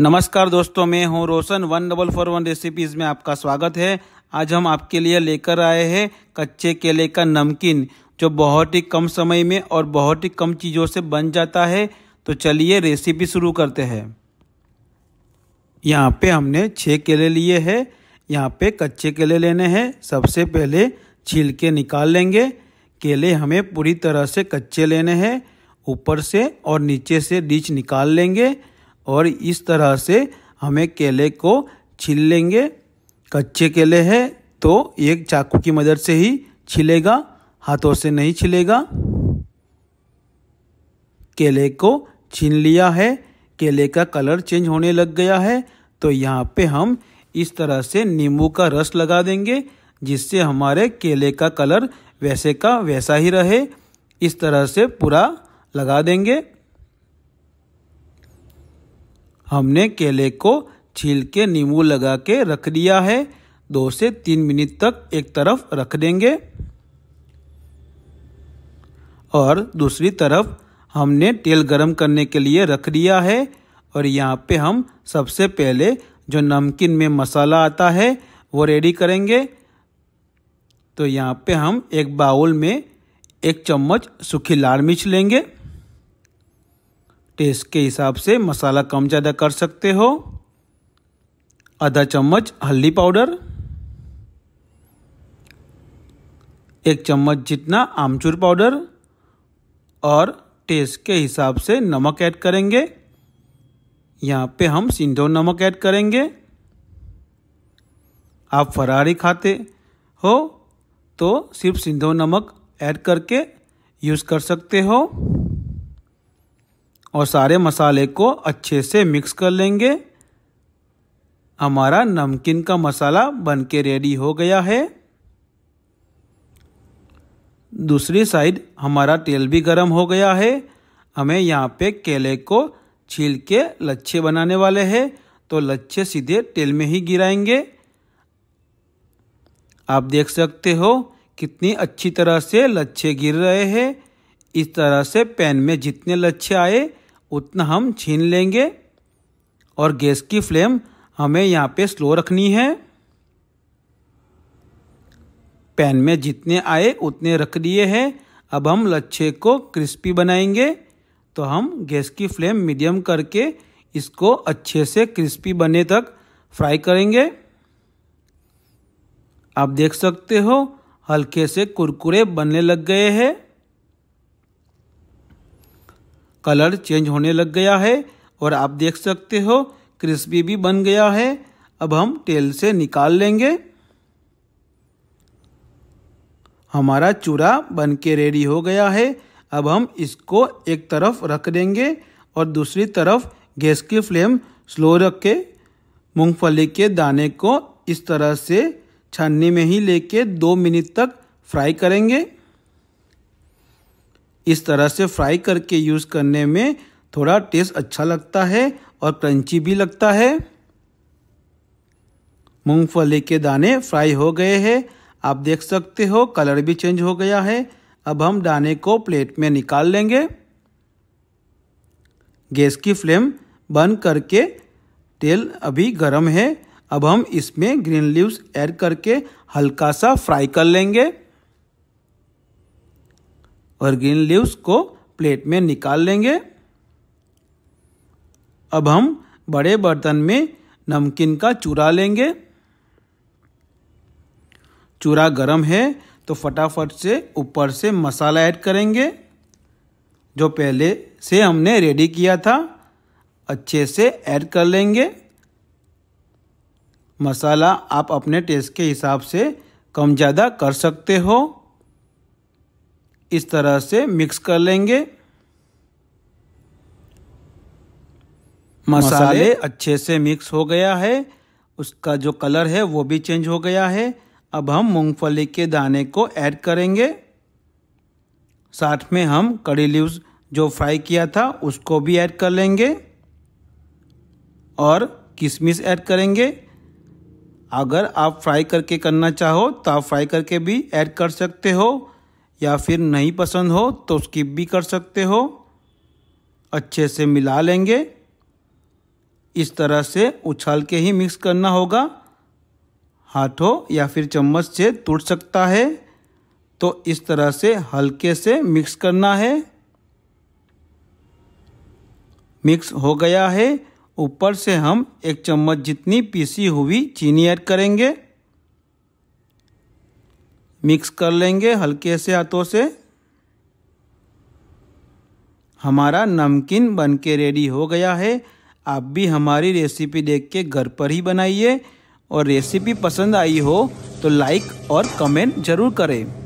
नमस्कार दोस्तों मैं हूं Roshan one double four one recipes में आपका स्वागत है आज हम आपके लिए लेकर आए हैं कच्चे केले का नमकीन जो बहुत ही कम समय में और बहुत ही कम चीज़ों से बन जाता है तो चलिए रेसिपी शुरू करते हैं यहाँ पे हमने छः केले लिए हैं यहाँ पे कच्चे केले लेने हैं सबसे पहले छील के निकाल लेंगे केले हमें पूरी तरह से कच्चे लेने हैं ऊपर से और नीचे से डीच निकाल लेंगे और इस तरह से हमें केले को छील लेंगे कच्चे केले हैं तो एक चाकू की मदद से ही छिलेगा हाथों से नहीं छिलेगा केले को छीन लिया है केले का कलर चेंज होने लग गया है तो यहाँ पे हम इस तरह से नींबू का रस लगा देंगे जिससे हमारे केले का कलर वैसे का वैसा ही रहे इस तरह से पूरा लगा देंगे हमने केले को छील के नींबू लगा के रख दिया है दो से तीन मिनट तक एक तरफ रख देंगे और दूसरी तरफ हमने तेल गरम करने के लिए रख दिया है और यहाँ पे हम सबसे पहले जो नमकीन में मसाला आता है वो रेडी करेंगे तो यहाँ पे हम एक बाउल में एक चम्मच सूखी लाल मिर्च लेंगे टेस्ट के हिसाब से मसाला कम ज़्यादा कर सकते हो आधा चम्मच हल्दी पाउडर एक चम्मच जितना आमचूर पाउडर और टेस्ट के हिसाब से नमक ऐड करेंगे यहाँ पे हम सिंधो नमक ऐड करेंगे आप फरारी खाते हो तो सिर्फ सिंधो नमक ऐड करके यूज़ कर सकते हो और सारे मसाले को अच्छे से मिक्स कर लेंगे हमारा नमकीन का मसाला बन के रेडी हो गया है दूसरी साइड हमारा तेल भी गर्म हो गया है हमें यहाँ पे केले को छील के लच्छे बनाने वाले हैं तो लच्छे सीधे तेल में ही गिराएंगे आप देख सकते हो कितनी अच्छी तरह से लच्छे गिर रहे हैं इस तरह से पैन में जितने लच्छे आए उतना हम छीन लेंगे और गैस की फ्लेम हमें यहाँ पे स्लो रखनी है पैन में जितने आए उतने रख दिए हैं अब हम लच्छे को क्रिस्पी बनाएंगे तो हम गैस की फ्लेम मीडियम करके इसको अच्छे से क्रिस्पी बने तक फ्राई करेंगे आप देख सकते हो हल्के से कुरकुरे बनने लग गए हैं कलर चेंज होने लग गया है और आप देख सकते हो क्रिस्पी भी बन गया है अब हम तेल से निकाल लेंगे हमारा चूरा बन के रेडी हो गया है अब हम इसको एक तरफ रख देंगे और दूसरी तरफ गैस की फ्लेम स्लो रख के मूँगफली के दाने को इस तरह से छन्नी में ही लेके दो मिनट तक फ्राई करेंगे इस तरह से फ्राई करके यूज़ करने में थोड़ा टेस्ट अच्छा लगता है और क्रंची भी लगता है मूंगफली के दाने फ्राई हो गए हैं आप देख सकते हो कलर भी चेंज हो गया है अब हम दाने को प्लेट में निकाल लेंगे गैस की फ्लेम बंद करके तेल अभी गर्म है अब हम इसमें ग्रीन लीव्स ऐड करके हल्का सा फ्राई कर लेंगे और ग्रीन लीव्स को प्लेट में निकाल लेंगे अब हम बड़े बर्तन में नमकीन का चूरा लेंगे चूरा गरम है तो फटाफट से ऊपर से मसाला ऐड करेंगे जो पहले से हमने रेडी किया था अच्छे से ऐड कर लेंगे मसाला आप अपने टेस्ट के हिसाब से कम ज़्यादा कर सकते हो इस तरह से मिक्स कर लेंगे मसाले अच्छे से मिक्स हो गया है उसका जो कलर है वो भी चेंज हो गया है अब हम मूंगफली के दाने को ऐड करेंगे साथ में हम कड़ी लीव्स जो फ्राई किया था उसको भी ऐड कर लेंगे और किशमिश ऐड करेंगे अगर आप फ्राई करके करना चाहो तो आप फ्राई करके भी ऐड कर सकते हो या फिर नहीं पसंद हो तो स्किप भी कर सकते हो अच्छे से मिला लेंगे इस तरह से उछाल के ही मिक्स करना होगा हाथों या फिर चम्मच से टूट सकता है तो इस तरह से हल्के से मिक्स करना है मिक्स हो गया है ऊपर से हम एक चम्मच जितनी पीसी हुई चीनी ऐड करेंगे मिक्स कर लेंगे हल्के से हाथों से हमारा नमकीन बन के रेडी हो गया है आप भी हमारी रेसिपी देख के घर पर ही बनाइए और रेसिपी पसंद आई हो तो लाइक और कमेंट ज़रूर करें